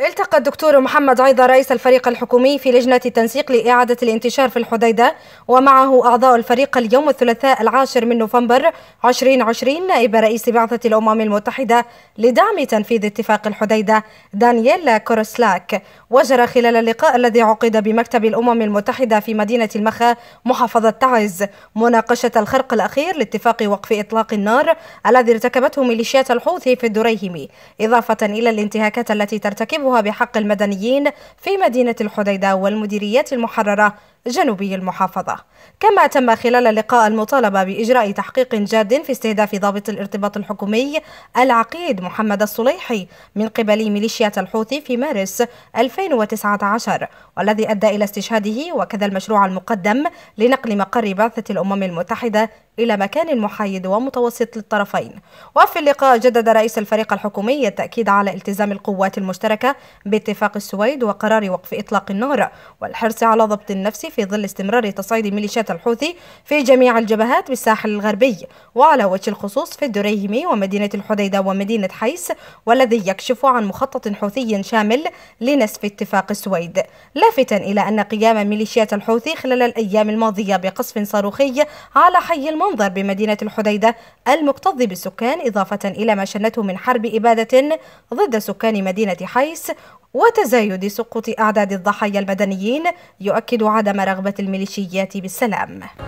التقى الدكتور محمد عيضة رئيس الفريق الحكومي في لجنة التنسيق لإعادة الانتشار في الحديدة ومعه أعضاء الفريق اليوم الثلاثاء العاشر من نوفمبر 2020 نائب رئيس بعثة الأمم المتحدة لدعم تنفيذ اتفاق الحديدة دانييل كورسلاك وجرى خلال اللقاء الذي عقد بمكتب الأمم المتحدة في مدينة المخا محافظة تعز مناقشة الخرق الأخير لاتفاق وقف إطلاق النار الذي ارتكبته ميليشيات الحوثي في الدريهمي إضافة إلى الانتهاكات التي ترتكبها يلعبها بحق المدنيين في مدينة الحديدة والمديريات المحررة جنوبي المحافظة كما تم خلال اللقاء المطالبة بإجراء تحقيق جاد في استهداف ضابط الارتباط الحكومي العقيد محمد الصليحي من قبل ميليشيات الحوثي في مارس 2019 والذي أدى إلى استشهاده وكذا المشروع المقدم لنقل مقر بعثة الأمم المتحدة إلى مكان محايد ومتوسط للطرفين وفي اللقاء جدد رئيس الفريق الحكومي التأكيد على التزام القوات المشتركة باتفاق السويد وقرار وقف إطلاق النار والحرص على ضبط النفس في ظل استمرار تصعيد ميليشيات الحوثي في جميع الجبهات بالساحل الغربي وعلى وجه الخصوص في الدريهمي ومدينة الحديدة ومدينة حيس والذي يكشف عن مخطط حوثي شامل لنسف اتفاق السويد لافتا إلى أن قيام ميليشيات الحوثي خلال الأيام الماضية بقصف صاروخي على حي المنظر بمدينة الحديدة المكتظ بالسكان إضافة إلى ما شنته من حرب إبادة ضد سكان مدينة حيس وتزايد سقوط أعداد الضحايا المدنيين يؤكد عدم رغبة الميليشيات بالسلام